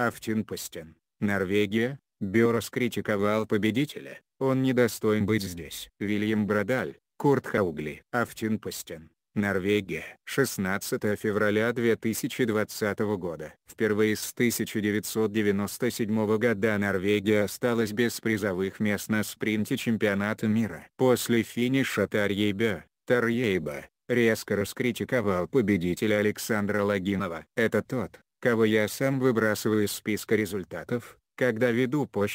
Афтинпостен, Норвегия, Бёрос критиковал победителя, он недостоин быть здесь. Вильям Бродаль, Курт Хаугли, Афтинпостен, Норвегия. 16 февраля 2020 года. Впервые с 1997 года Норвегия осталась без призовых мест на спринте чемпионата мира. После финиша Тарьейба, Тарьейба, резко раскритиковал победителя Александра Логинова. Это тот, кого я сам выбрасываю из списка результатов, когда веду по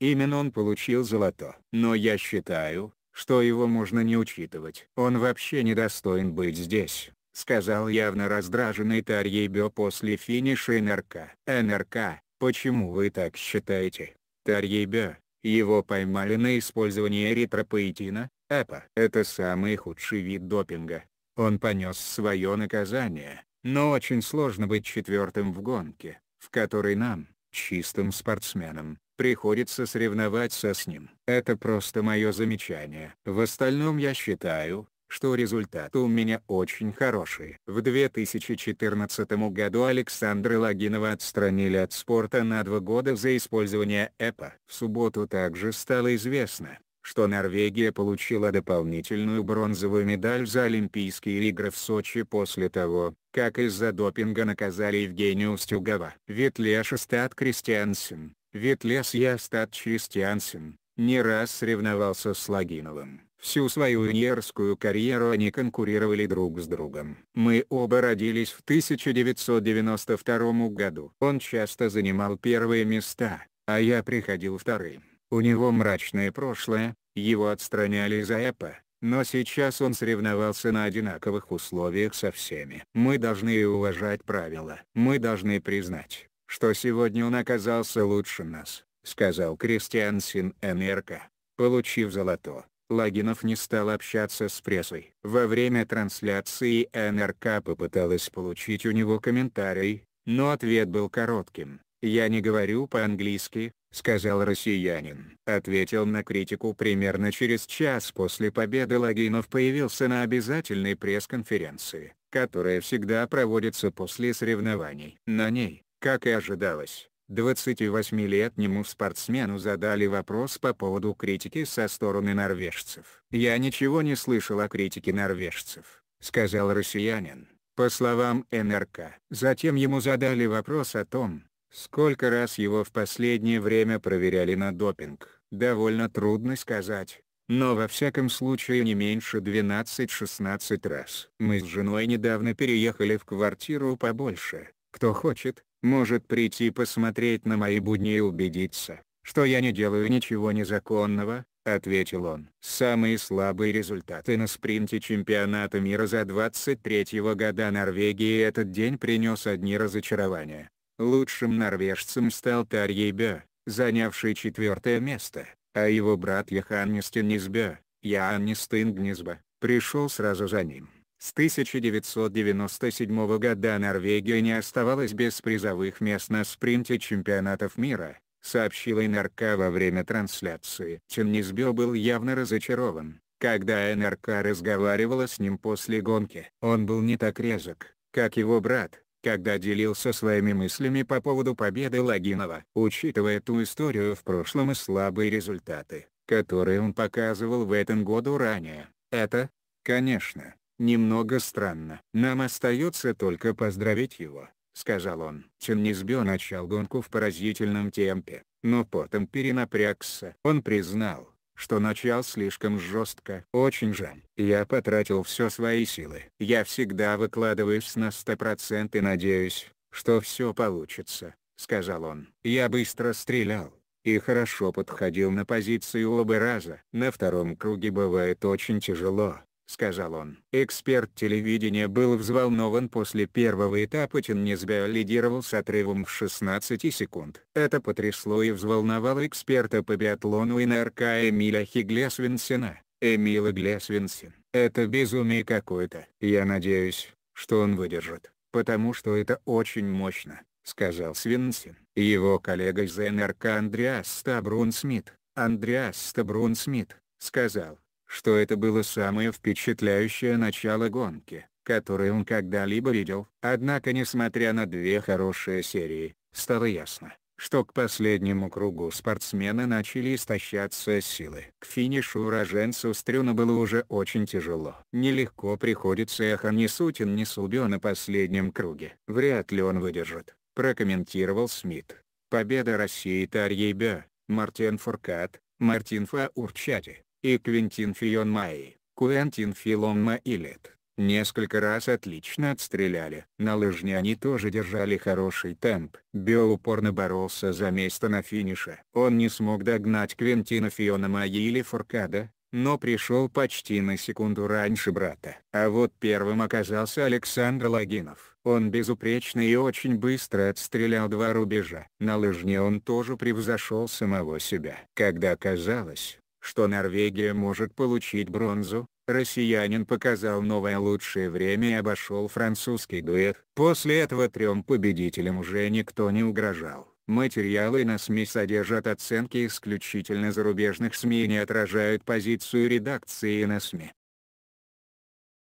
Именно он получил золото. Но я считаю, что его можно не учитывать. Он вообще не достоин быть здесь, сказал явно раздраженный Тарьебё после финиша НРК. НРК, почему вы так считаете? Тарьебё, его поймали на использовании эритропоэтина, ЭПА. Это самый худший вид допинга. Он понес свое наказание, но очень сложно быть четвертым в гонке, в которой нам, чистым спортсменам, приходится соревноваться с ним. Это просто мое замечание. В остальном я считаю, что результаты у меня очень хорошие. В 2014 году Александра Лагинова отстранили от спорта на два года за использование ЭПА. В субботу также стало известно, что Норвегия получила дополнительную бронзовую медаль за Олимпийские игры в Сочи после того, как из-за допинга наказали Евгению Устюгова. Ветлеш и Стат Кристиансен, Ветлес Ястат Кристиансен, не раз соревновался с Логиновым. Всю свою юниорскую карьеру они конкурировали друг с другом. Мы оба родились в 1992 году. Он часто занимал первые места, а я приходил вторым. У него мрачное прошлое, его отстраняли из АЭПа, но сейчас он соревновался на одинаковых условиях со всеми. Мы должны уважать правила. Мы должны признать, что сегодня он оказался лучше нас, сказал Кристиансин Энерко. Получив золото, Лагинов не стал общаться с прессой. Во время трансляции НРК попыталась получить у него комментарий, но ответ был коротким. «Я не говорю по-английски, сказал россиянин. Ответил на критику примерно через час после победы Логинов появился на обязательной пресс-конференции, которая всегда проводится после соревнований. На ней, как и ожидалось, 28-летнему спортсмену задали вопрос по поводу критики со стороны норвежцев. «Я ничего не слышал о критике норвежцев», — сказал россиянин, по словам НРК. Затем ему задали вопрос о том, Сколько раз его в последнее время проверяли на допинг, довольно трудно сказать. Но во всяком случае не меньше 12-16 раз. Мы с женой недавно переехали в квартиру побольше. Кто хочет, может прийти посмотреть на мои будни и убедиться, что я не делаю ничего незаконного, ответил он. Самые слабые результаты на спринте чемпионата мира за 23 года Норвегии этот день принес одни разочарования. Лучшим норвежцем стал Тарьей Бё, занявший четвертое место, а его брат Яханнис Теннисбё, Яаннис Тингнисба, пришел сразу за ним. С 1997 года Норвегия не оставалась без призовых мест на спринте чемпионатов мира, сообщила НРК во время трансляции. Теннисбё был явно разочарован, когда НРК разговаривала с ним после гонки. Он был не так резок, как его брат, когда делился своими мыслями по поводу победы Логинова. Учитывая ту историю в прошлом и слабые результаты, которые он показывал в этом году ранее, это, конечно, немного странно. Нам остается только поздравить его. — сказал он. Чингисбё начал гонку в поразительном темпе, но потом перенапрягся. Он признал, что начал слишком жестко. Очень жаль. Я потратил все свои силы. Я всегда выкладываюсь на 100% и надеюсь, что все получится, сказал он. Я быстро стрелял и хорошо подходил на позицию оба раза. На втором круге бывает очень тяжело, — сказал он. Эксперт телевидения был взволнован после первого этапа Теннисбя лидировал с отрывом в 16 секунд. Это потрясло и взволновало эксперта по биатлону и нарка Эмиля Хиглесвинсена. Эмила Глесвинсен. Это безумие какое-то. Я надеюсь, что он выдержит, потому что это очень мощно, сказал Свинсен. Его коллега из НРК Андреас Стабрун Смит, Андреас Стабрун Смит, сказал что это было самое впечатляющее начало гонки, которое он когда-либо видел. Однако несмотря на две хорошие серии, стало ясно, что к последнему кругу спортсмены начали истощаться силы. К финишу уроженцу Стрюна было уже очень тяжело. Нелегко приходится эхо ни Сутин ни Судио на последнем круге. Вряд ли он выдержит, прокомментировал Смит. Победа России Тарьебе, Мартин Фуркат, Мартин Фаурчати и Квентин Фион Май, Куэнтин Филон Маилет. Несколько раз отлично отстреляли. На лыжне они тоже держали хороший темп. Био упорно боролся за место на финише. Он не смог догнать Квентина Фиона Майи или Фуркада, но пришел почти на секунду раньше брата. А вот первым оказался Александр Логинов. Он безупречно и очень быстро отстрелял два рубежа. На лыжне он тоже превзошел самого себя. Когда казалось, что Норвегия может получить бронзу, россиянин показал новое лучшее время и обошел французский дуэт. После этого трем победителям уже никто не угрожал. Материалы на СМИ содержат оценки исключительно зарубежных СМИ и не отражают позицию редакции на СМИ.